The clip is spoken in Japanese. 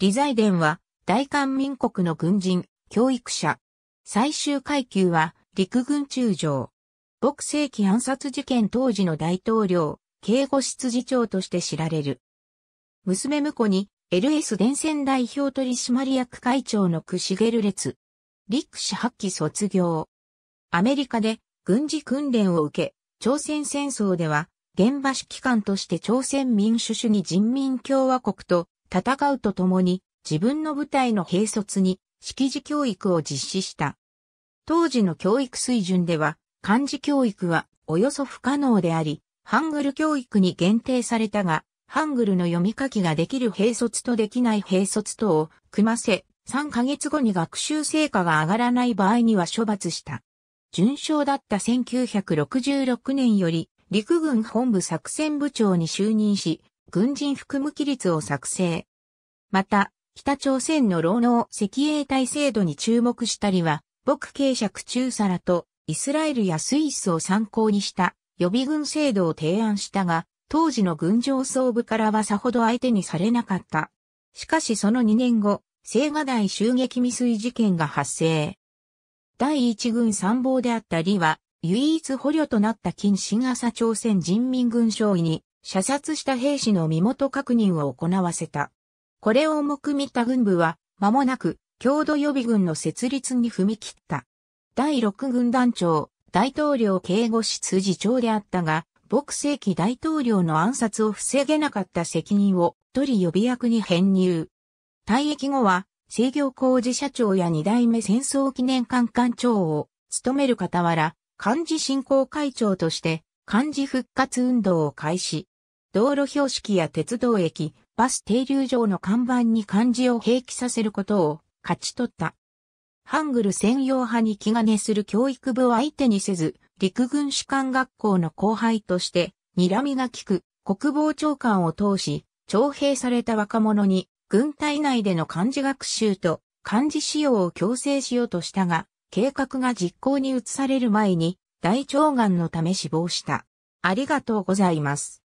李財殿は、大韓民国の軍人、教育者。最終階級は、陸軍中将。牧世紀暗殺事件当時の大統領、警護室次長として知られる。娘婿に、LS 電線代表取締役会長の久茂列。陸士発期卒業。アメリカで軍事訓練を受け、朝鮮戦争では、現場指揮官として朝鮮民主主義人民共和国と戦うとともに自分の部隊の兵卒に識字教育を実施した。当時の教育水準では漢字教育はおよそ不可能であり、ハングル教育に限定されたが、ハングルの読み書きができる兵卒とできない兵卒とを組ませ、3ヶ月後に学習成果が上がらない場合には処罰した。順将だった1966年より陸軍本部作戦部長に就任し、軍人服務規律を作成。また、北朝鮮の労農赤衛隊制度に注目したりは、僕斜釈中皿とイスラエルやスイスを参考にした予備軍制度を提案したが、当時の軍上層部からはさほど相手にされなかった。しかしその2年後、青瓦台襲撃未遂事件が発生。第一軍参謀であった李は、唯一捕虜となった金新朝朝鮮人民軍将尉に射殺した兵士の身元確認を行わせた。これを重く見た軍部は、間もなく、郷土予備軍の設立に踏み切った。第6軍団長、大統領警護室次長であったが、牧世紀大統領の暗殺を防げなかった責任を取り予備役に編入。退役後は、制御工事社長や二代目戦争記念館館長を務める傍ら、漢字振興会長として、漢字復活運動を開始。道路標識や鉄道駅、バス停留場の看板に漢字を併記させることを勝ち取った。ハングル専用派に気兼ねする教育部を相手にせず、陸軍士官学校の後輩として、睨みが利く国防長官を通し、徴兵された若者に、軍隊内での漢字学習と漢字使用を強制しようとしたが、計画が実行に移される前に、大腸がんのため死亡した。ありがとうございます。